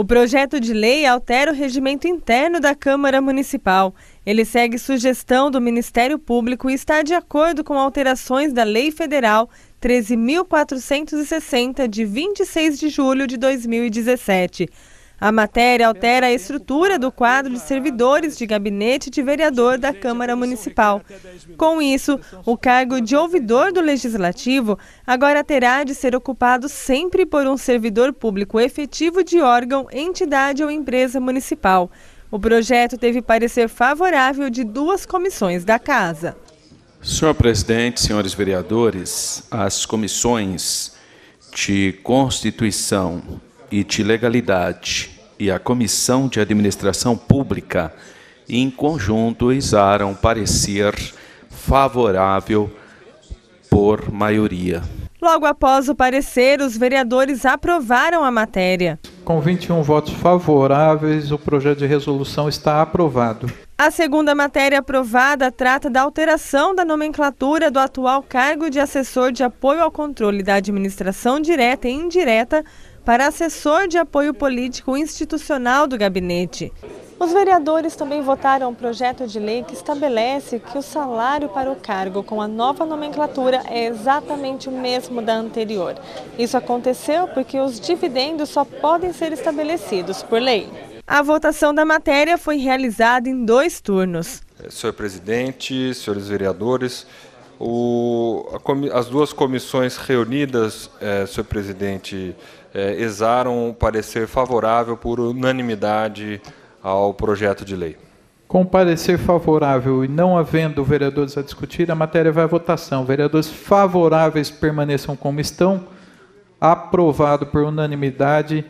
O projeto de lei altera o regimento interno da Câmara Municipal. Ele segue sugestão do Ministério Público e está de acordo com alterações da Lei Federal 13.460, de 26 de julho de 2017. A matéria altera a estrutura do quadro de servidores de gabinete de vereador da Câmara Municipal. Com isso, o cargo de ouvidor do Legislativo agora terá de ser ocupado sempre por um servidor público efetivo de órgão, entidade ou empresa municipal. O projeto teve parecer favorável de duas comissões da Casa. Senhor presidente, senhores vereadores, as comissões de Constituição, e de Legalidade e a Comissão de Administração Pública, em conjunto, exaram parecer favorável por maioria. Logo após o parecer, os vereadores aprovaram a matéria. Com 21 votos favoráveis, o projeto de resolução está aprovado. A segunda matéria aprovada trata da alteração da nomenclatura do atual cargo de assessor de apoio ao controle da administração direta e indireta para assessor de apoio político institucional do gabinete. Os vereadores também votaram um projeto de lei que estabelece que o salário para o cargo com a nova nomenclatura é exatamente o mesmo da anterior. Isso aconteceu porque os dividendos só podem ser estabelecidos por lei. A votação da matéria foi realizada em dois turnos. Senhor presidente, senhores vereadores, o, a, as duas comissões reunidas, é, senhor presidente, eh, exaram um parecer favorável por unanimidade ao projeto de lei. Com parecer favorável e não havendo vereadores a discutir, a matéria vai à votação. Vereadores favoráveis permaneçam como estão. Aprovado por unanimidade